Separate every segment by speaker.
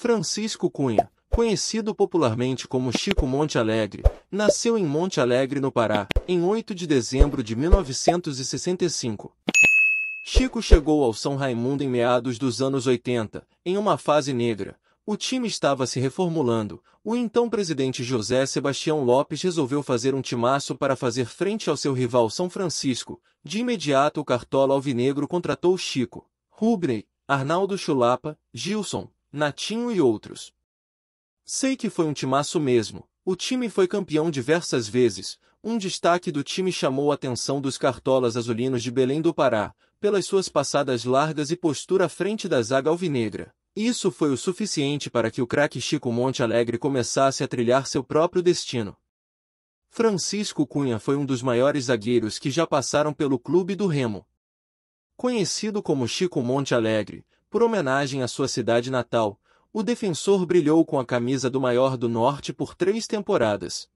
Speaker 1: Francisco Cunha, conhecido popularmente como Chico Monte Alegre, nasceu em Monte Alegre, no Pará, em 8 de dezembro de 1965. Chico chegou ao São Raimundo em meados dos anos 80, em uma fase negra. O time estava se reformulando. O então presidente José Sebastião Lopes resolveu fazer um timaço para fazer frente ao seu rival São Francisco. De imediato, o Cartola Alvinegro contratou Chico, Rubney, Arnaldo Chulapa, Gilson, Natinho e outros. Sei que foi um timaço mesmo, o time foi campeão diversas vezes, um destaque do time chamou a atenção dos cartolas azulinos de Belém do Pará, pelas suas passadas largas e postura à frente da zaga alvinegra. Isso foi o suficiente para que o craque Chico Monte Alegre começasse a trilhar seu próprio destino. Francisco Cunha foi um dos maiores zagueiros que já passaram pelo clube do Remo. Conhecido como Chico Monte Alegre, por homenagem à sua cidade natal, o defensor brilhou com a camisa do maior do norte por três temporadas.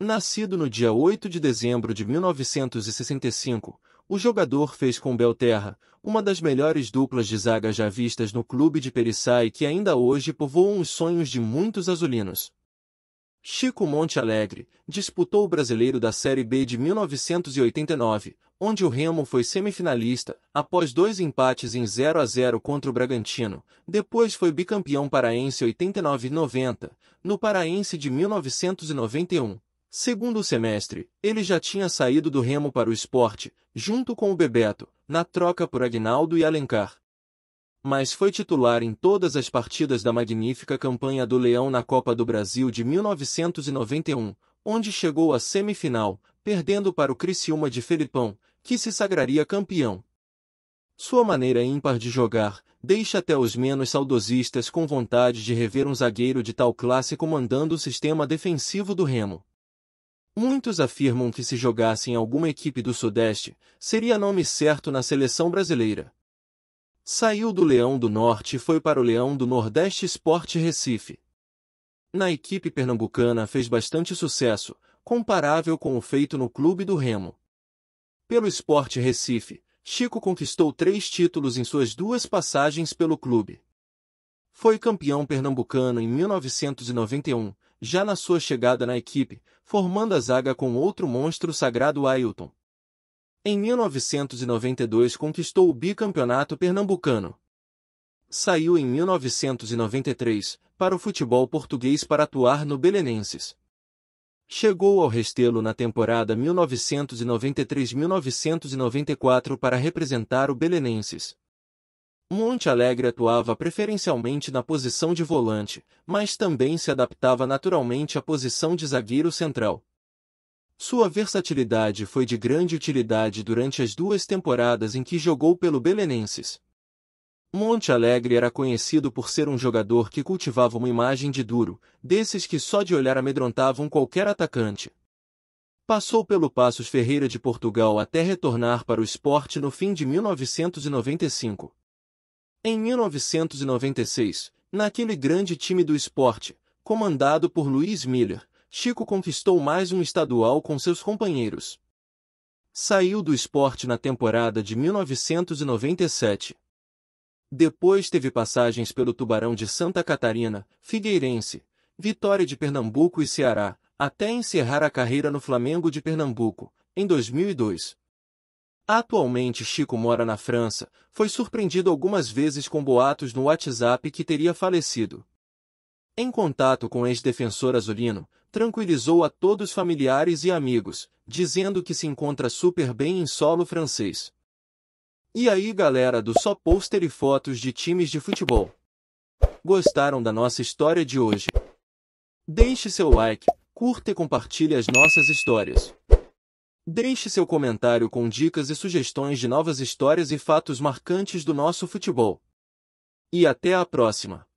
Speaker 1: Nascido no dia 8 de dezembro de 1965, o jogador fez com Belterra, uma das melhores duplas de zaga já vistas no clube de Perissai que ainda hoje povoam os sonhos de muitos azulinos. Chico Monte Alegre disputou o Brasileiro da Série B de 1989, onde o Remo foi semifinalista, após dois empates em 0 a 0 contra o Bragantino, depois foi bicampeão paraense 89 e 90, no paraense de 1991. Segundo semestre, ele já tinha saído do Remo para o esporte, junto com o Bebeto, na troca por Agnaldo e Alencar. Mas foi titular em todas as partidas da magnífica campanha do Leão na Copa do Brasil de 1991, onde chegou à semifinal, perdendo para o Criciúma de Felipão, que se sagraria campeão. Sua maneira ímpar de jogar deixa até os menos saudosistas com vontade de rever um zagueiro de tal classe comandando o sistema defensivo do Remo. Muitos afirmam que se jogasse em alguma equipe do Sudeste, seria nome certo na seleção brasileira. Saiu do Leão do Norte e foi para o Leão do Nordeste Esporte Recife. Na equipe pernambucana fez bastante sucesso, comparável com o feito no clube do Remo. Pelo Sport Recife, Chico conquistou três títulos em suas duas passagens pelo clube. Foi campeão pernambucano em 1991, já na sua chegada na equipe, formando a zaga com outro monstro sagrado Ailton. Em 1992 conquistou o bicampeonato pernambucano. Saiu em 1993 para o futebol português para atuar no Belenenses. Chegou ao Restelo na temporada 1993-1994 para representar o Belenenses. Monte Alegre atuava preferencialmente na posição de volante, mas também se adaptava naturalmente à posição de zagueiro central. Sua versatilidade foi de grande utilidade durante as duas temporadas em que jogou pelo Belenenses. Monte Alegre era conhecido por ser um jogador que cultivava uma imagem de duro, desses que só de olhar amedrontavam qualquer atacante. Passou pelo Passos Ferreira de Portugal até retornar para o esporte no fim de 1995. Em 1996, naquele grande time do esporte, comandado por Luiz Miller, Chico conquistou mais um estadual com seus companheiros. Saiu do esporte na temporada de 1997. Depois teve passagens pelo Tubarão de Santa Catarina, Figueirense, Vitória de Pernambuco e Ceará, até encerrar a carreira no Flamengo de Pernambuco, em 2002. Atualmente Chico mora na França, foi surpreendido algumas vezes com boatos no WhatsApp que teria falecido. Em contato com ex-defensor azulino, tranquilizou a todos familiares e amigos, dizendo que se encontra super bem em solo francês. E aí galera do Só Pôster e Fotos de Times de Futebol. Gostaram da nossa história de hoje? Deixe seu like, curta e compartilhe as nossas histórias. Deixe seu comentário com dicas e sugestões de novas histórias e fatos marcantes do nosso futebol. E até a próxima!